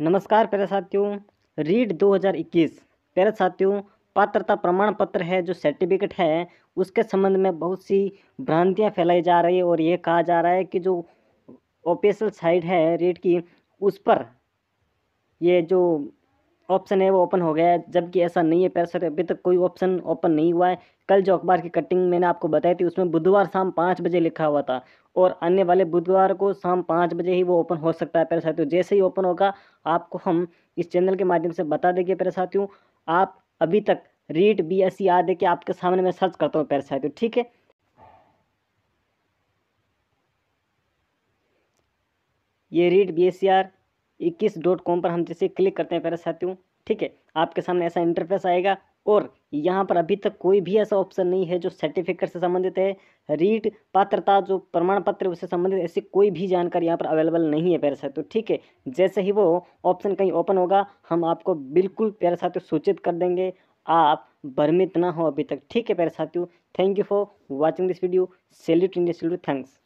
नमस्कार प्यारे साथियों रीड 2021 प्यारे साथियों पात्रता प्रमाण पत्र है जो सर्टिफिकेट है उसके संबंध में बहुत सी भ्रांतियां फैलाई जा रही है और ये कहा जा रहा है कि जो ऑफिशियल साइट है रीड की उस पर ये जो ऑप्शन है वो ओपन हो गया है जबकि ऐसा नहीं है पैसा अभी तक कोई ऑप्शन ओपन नहीं हुआ है कल जो अखबार की कटिंग मैंने आपको बताई थी उसमें बुधवार शाम पाँच बजे लिखा हुआ था और आने वाले बुधवार को शाम पाँच बजे ही वो ओपन हो सकता है प्यारे साथियों जैसे ही ओपन होगा आपको हम इस चैनल के माध्यम से बता देंगे प्यारे साथियों आप अभी तक रीट बी एस सी आ देकर आपके सामने मैं सर्च करता हूँ प्यारे साथियों ठीक है ये REET B S C R इक्कीस डॉट कॉम पर हम जैसे क्लिक करते हैं प्यारे साथियों ठीक है आपके सामने ऐसा इंटरफेस आएगा और यहाँ पर अभी तक कोई भी ऐसा ऑप्शन नहीं है जो सर्टिफिकेट से संबंधित है रीट पात्रता जो प्रमाण पत्र उससे संबंधित ऐसी कोई भी जानकारी यहाँ पर अवेलेबल नहीं है प्यारे साथियों ठीक है जैसे ही वो ऑप्शन कहीं ओपन होगा हम आपको बिल्कुल प्यारे साथियों सूचित कर देंगे आप भ्रमित ना हो अभी तक ठीक है प्यारे साथियों thank you for watching this video salute India salute thanks